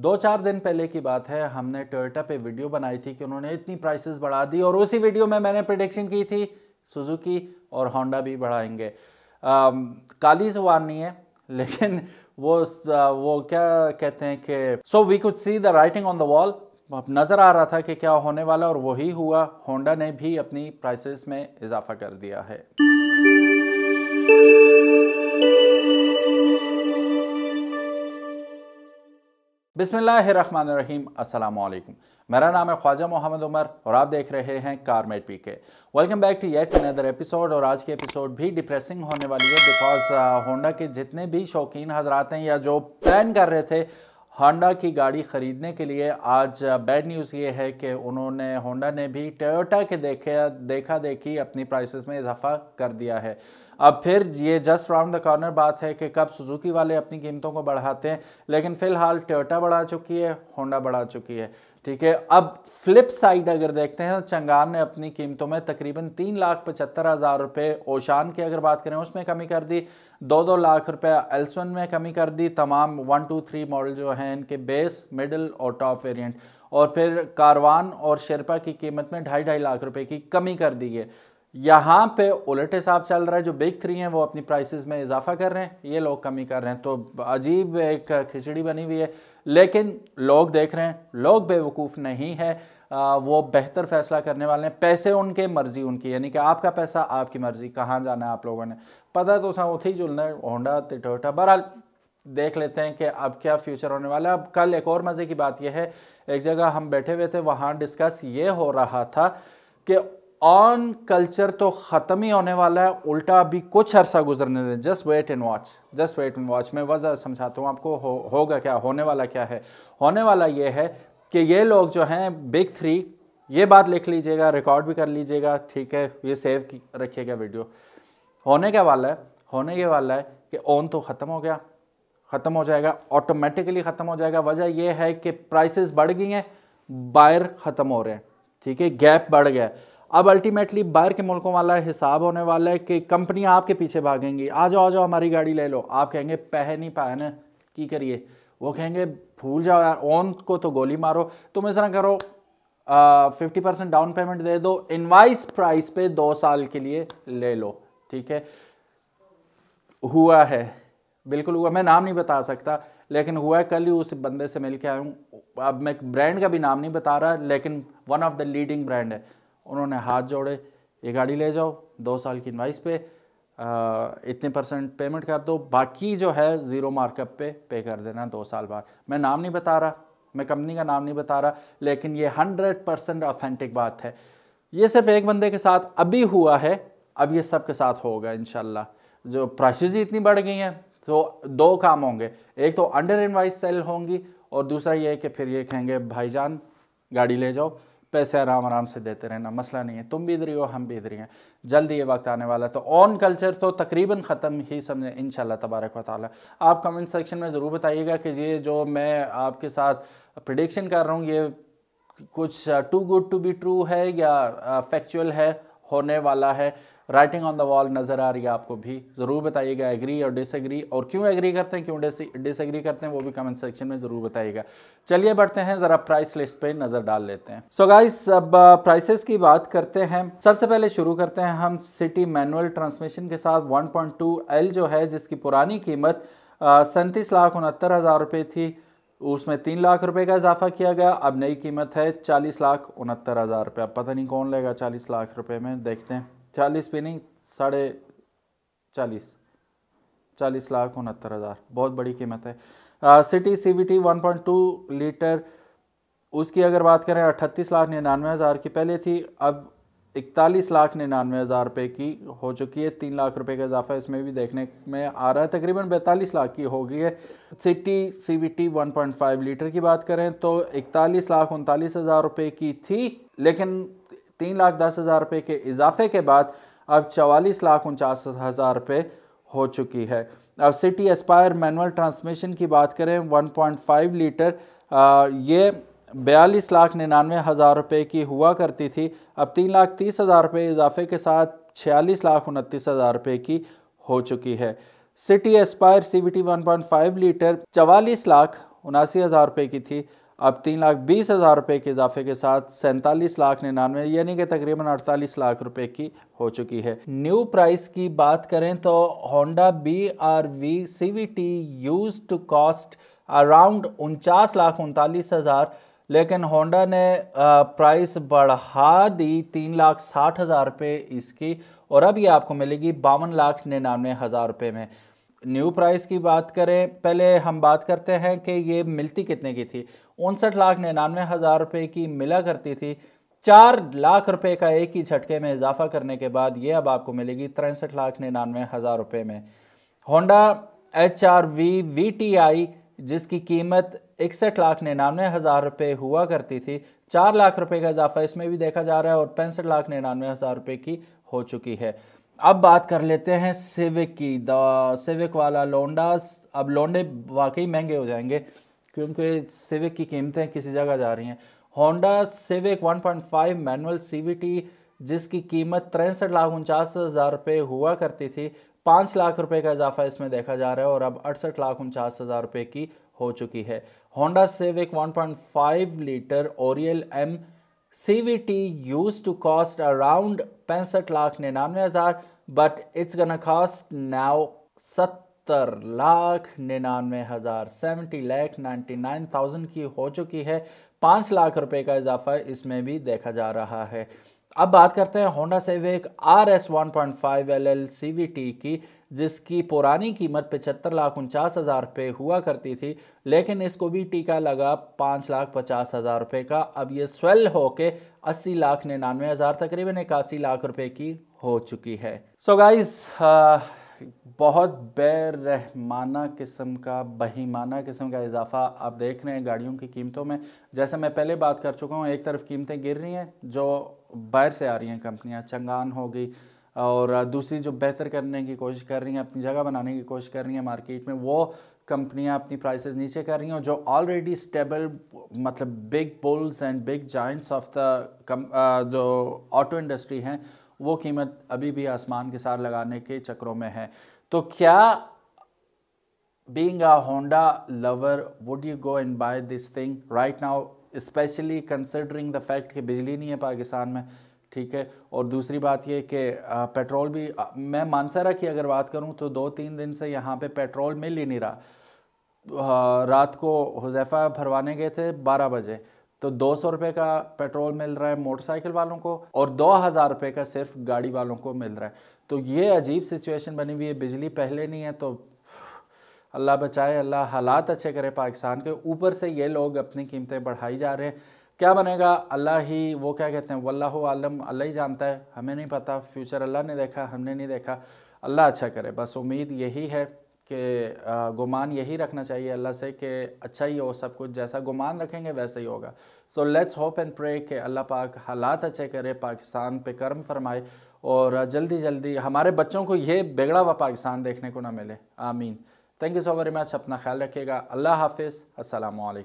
दो चार दिन पहले की बात है हमने टोयोटा पे वीडियो बनाई थी कि उन्होंने इतनी प्राइसेस बढ़ा दी और उसी वीडियो में मैंने प्रडिक्शन की थी सुजुकी और होंडा भी बढ़ाएंगे आ, काली जबान नहीं है लेकिन वो वो क्या कहते हैं कि so we could see the writing on the wall नज़र आ रहा था कि क्या होने वाला और वही हुआ होंडा ने भी अपनी प्राइसेस में इजाफा कर दिया है बिसमीम असलकम मेरा नाम है ख्वाजा मोहम्मद उमर और आप देख रहे हैं Carmate P K welcome back to yet another episode और आज की एपिसोड भी डिप्रेसिंग होने वाली है बिकॉज होंडा uh, के जितने भी शौकीन हजरात हैं या जो प्लान कर रहे थे होंडा की गाड़ी ख़रीदने के लिए आज बैड uh, न्यूज़ ये है कि उन्होंने होंडा ने भी टोयोटा के देखे देखा देखी अपनी प्राइसेस में इजाफा कर दिया है अब फिर ये जस्ट राउंड द कॉर्नर बात है कि कब सुजुकी वाले अपनी कीमतों को बढ़ाते हैं लेकिन फिलहाल टोयोटा बढ़ा चुकी है होंडा बढ़ा चुकी है ठीक है अब फ्लिप साइड अगर देखते हैं तो चंगान ने अपनी कीमतों में तकरीबन तीन लाख पचहत्तर हज़ार रुपये ओशान की अगर बात करें उसमें कमी कर दी दो दो लाख रुपए एल्सन में कमी कर दी तमाम वन टू थ्री मॉडल जो हैं इनके बेस मिडल और टॉप वेरिएंट और फिर कारवान और शेरपा की कीमत में ढाई ढाई लाख रुपए की कमी कर दी है यहाँ पे उलट हिसाब चल रहा है जो बिग थ्री हैं वो अपनी प्राइसेस में इजाफा कर रहे हैं ये लोग कमी कर रहे हैं तो अजीब एक खिचड़ी बनी हुई है लेकिन लोग देख रहे हैं लोग बेवकूफ़ नहीं है आ, वो बेहतर फैसला करने वाले हैं पैसे उनके मर्जी उनकी यानी कि आपका पैसा आपकी मर्जी कहाँ जाना है आप लोगों ने पता तो सा उठी जुलना होंडा तिटोटा बहरहाल देख लेते हैं कि अब क्या फ्यूचर होने वाला है अब कल एक और मज़े की बात यह है एक जगह हम बैठे हुए थे वहाँ डिस्कस ये हो रहा था कि ऑन कल्चर तो ख़त्म ही होने वाला है उल्टा अभी कुछ अर्सा गुजरने दें just wait and watch just wait and watch मैं वजह समझाता हूँ आपको हो, होगा क्या होने वाला क्या है होने वाला ये है कि ये लोग जो हैं बिग थ्री ये बात लिख लीजिएगा रिकॉर्ड भी कर लीजिएगा ठीक है ये सेव रखिएगा वीडियो होने का वाला है होने के वाला है कि ऑन तो ख़त्म हो गया ख़त्म हो जाएगा ऑटोमेटिकली ख़त्म हो जाएगा वजह यह है कि प्राइसेस बढ़ गई हैं बायर ख़त्म हो रहे हैं ठीक है गैप बढ़ गया है अब अल्टीमेटली बाहर के मुल्कों वाला हिसाब होने वाला है कि कंपनियां आपके पीछे भागेंगी आ जाओ आ जाओ हमारी गाड़ी ले लो आप कहेंगे पहन ही पहन की करिए वो कहेंगे भूल जाओ यार ओन को तो गोली मारो तुम इस तरह करो फिफ्टी परसेंट डाउन पेमेंट दे दो इनवाइस प्राइस पे दो साल के लिए ले लो ठीक है हुआ है बिल्कुल हुआ मैं नाम नहीं बता सकता लेकिन हुआ है कल ही उस बंदे से मिल के आया हूँ अब मैं ब्रांड का भी नाम नहीं बता रहा लेकिन one of the leading brand है उन्होंने हाथ जोड़े ये गाड़ी ले जाओ दो साल की इन्वाइस पे इतने परसेंट पेमेंट कर दो बाकी जो है ज़ीरो मार्कअप पे पे कर देना दो साल बाद मैं नाम नहीं बता रहा मैं कंपनी का नाम नहीं बता रहा लेकिन ये हंड्रेड परसेंट ऑथेंटिक बात है ये सिर्फ एक बंदे के साथ अभी हुआ है अब ये सब के साथ होगा इन जो प्राइसेज ही इतनी बढ़ गई हैं तो दो काम होंगे एक तो अंडर इन्वाइस सेल होंगी और दूसरा ये कि फिर ये कहेंगे भाईजान गाड़ी ले जाओ पैसे आराम आराम से देते रहना मसला नहीं है तुम भी इधर हो हम भी इधर हैं जल्दी ये वक्त आने वाला तो ऑन कल्चर तो तकरीबन ख़त्म ही समझें इन तबारक वाली आप कमेंट सेक्शन में ज़रूर बताइएगा कि ये जो मैं आपके साथ प्रडिक्शन कर रहा हूँ ये कुछ too good to be true है या फैक्चुअल uh, है होने वाला है राइटिंग ऑन द वॉल नज़र आ रही है आपको भी ज़रूर बताइएगा एग्री और डिसएग्री और क्यों एग्री करते हैं क्यों डिसएग्री करते हैं वो भी कमेंट सेक्शन में ज़रूर बताइएगा चलिए बढ़ते हैं ज़रा प्राइस लिस्ट पर नज़र डाल लेते हैं सो so गाइस अब प्राइसेस uh, की बात करते हैं सबसे पहले शुरू करते हैं हम सिटी मैनुअल ट्रांसमिशन के साथ टू एल जो है जिसकी पुरानी कीमत uh, सैंतीस लाख उनहत्तर हज़ार रुपये थी उसमें तीन लाख रुपए का इजाफा किया गया अब नई कीमत है चालीस लाख उनहत्तर हज़ार रुपये अब पता नहीं कौन लेगा चालीस लाख रुपए में देखते हैं चालीस पे नहीं साढ़े चालीस चालीस लाख उनहत्तर हज़ार बहुत बड़ी कीमत है City C V T one point two litre उसकी अगर बात करें अट्ठतीस लाख निन्यानवे हज़ार की पहले थी अब इकतालीस लाख निन्यानवे हज़ार रुपये की हो चुकी है तीन लाख रुपए का इजाफा इसमें भी देखने में आ रहा है तकरीबन बैतालीस लाख की हो गई है City C V T one point five litre की बात करें तो इकतालीस लाख उनतालीस हज़ार रुपये की थी लेकिन तीन लाख दस हज़ार रुपये के इजाफे के बाद अब चवालीस लाख उनचास हज़ार रुपये हो चुकी है अब सिटी एस्पायर मैनुअल ट्रांसमिशन की बात करें 1.5 लीटर ये बयालीस लाख निन्यानवे हज़ार रुपये की हुआ करती थी अब तीन लाख तीस हज़ार रुपये इजाफे के साथ छियालीस लाख उनतीस हज़ार रुपये की हो चुकी है City Aspire C T one point five litre चवालीस लाख उनासी हज़ार रुपये की थी अब तीन लाख बीस हज़ार रुपये के इजाफे के साथ सैंतालीस लाख निन्यानवे यानी कि तकरीबन अड़तालीस लाख रुपए की हो चुकी है न्यू प्राइस की बात करें तो Honda B R V C V T used to cost around उनचास लाख उनतालीस हज़ार लेकिन होंडा ने प्राइस बढ़ा दी तीन लाख साठ हज़ार रुपये इसकी और अब ये आपको मिलेगी बावन लाख निन्यानवे हज़ार रुपये में न्यू प्राइस की बात करें पहले हम बात करते हैं कि ये मिलती कितने की थी उनसठ लाख निन्यानवे हज़ार रुपये की मिला करती थी चार लाख रुपए का एक ही झटके में इजाफा करने के बाद ये अब आपको मिलेगी तिरसठ लाख निन्यानवे हज़ार रुपये में Honda H R V V T I जिसकी कीमत इकसठ लाख निन्यानवे हज़ार रुपये हुआ करती थी चार लाख रुपए का इजाफा इसमें भी देखा जा रहा है और पैंसठ लाख निन्यानवे हज़ार रुपये की हो चुकी है अब बात कर लेते हैं सिविक की द सिविक वाला लोंडा अब लोंडे वाकई महंगे हो जाएंगे क्योंकि सिविक की कीमतें किसी जगह जा रही हैं होंडा सिविक 1.5 मैनुअल सीवीटी जिसकी कीमत तिरसठ लाख उनचास हज़ार रुपये हुआ करती थी पाँच लाख रुपए का इजाफा इसमें देखा जा रहा है और अब अड़सठ लाख उनचास हज़ार रुपये की हो चुकी है होंडा सेविक 1.5 लीटर ओरियल M CVT used to cost around 65 lakh 99 हजार but it's gonna cost now 70 lakh 99 हजार 70 lakh 99,000 की हो चुकी है पाँच लाख रुपए का इजाफा इसमें भी देखा जा रहा है अब बात करते हैं Honda Civic R S one point five L L C V T की जिसकी पुरानी कीमत पचहत्तर लाख उनचास हज़ार रुपये हुआ करती थी लेकिन इसको भी टीका लगा पाँच लाख पचास हज़ार रुपये का अब ये स्वेल होके अस्सी लाख निन्यानवे हज़ार तकरीबन इक्यासी लाख रुपये की हो चुकी है सो so गाइस बहुत बेरहमाना किस्म का बहीमाना किस्म का इजाफा आप देख रहे हैं गाड़ियों की कीमतों में जैसे मैं पहले बात कर चुका हूँ एक तरफ कीमतें गिर रही हैं जो बाहर से आ रही हैं कंपनियाँ चंगान हो गई और दूसरी जो बेहतर करने की कोशिश कर रही हैं अपनी जगह बनाने की कोशिश कर रही हैं मार्केट में वो कंपनियां अपनी प्राइसेस नीचे कर रही हैं और जो ऑलरेडी स्टेबल मतलब big bulls and big giants of the जो ऑटो इंडस्ट्री हैं वो कीमत अभी भी आसमान के साथ लगाने के चक्रों में है तो क्या being a Honda lover would you go and buy this thing right now specially considering the fact कि बिजली नहीं है पाकिस्तान में ठीक है और दूसरी बात ये कि पेट्रोल भी मैं मानसरा की अगर बात करूँ तो दो तीन दिन से यहाँ पे पेट्रोल मिल ही नहीं रहा रात को हुजैफा भरवाने गए थे बारह बजे तो दो सौ रुपये का पेट्रोल मिल रहा है मोटरसाइकिल वालों को और दो हज़ार रुपये का सिर्फ गाड़ी वालों को मिल रहा है तो ये अजीब सिचुएशन बनी हुई है बिजली पहले नहीं है तो अल्लाह बचाए अल्लाह हालात अच्छे करे पाकिस्तान के ऊपर से ये लोग अपनी कीमतें बढ़ाई जा रहे हैं क्या बनेगा अल्लाह ही वो क्या कहते हैं वल्लाह आलम अल्लाह ही जानता है हमें नहीं पता फ्यूचर अल्लाह ने देखा हमने नहीं देखा अल्लाह अच्छा करे बस उम्मीद यही है कि गुमान यही रखना चाहिए अल्लाह से कि अच्छा ही हो सब कुछ जैसा गुमान रखेंगे वैसे ही होगा so let's hope and pray कि अल्लाह पाक हालात अच्छे करे पाकिस्तान पे कर्म फरमाए और जल्दी जल्दी हमारे बच्चों को ये बिगड़ा हुआ पाकिस्तान देखने को ना मिले आमीन thank you so very much अपना ख्याल रखिएगा अल्लाह हाफिज़ असल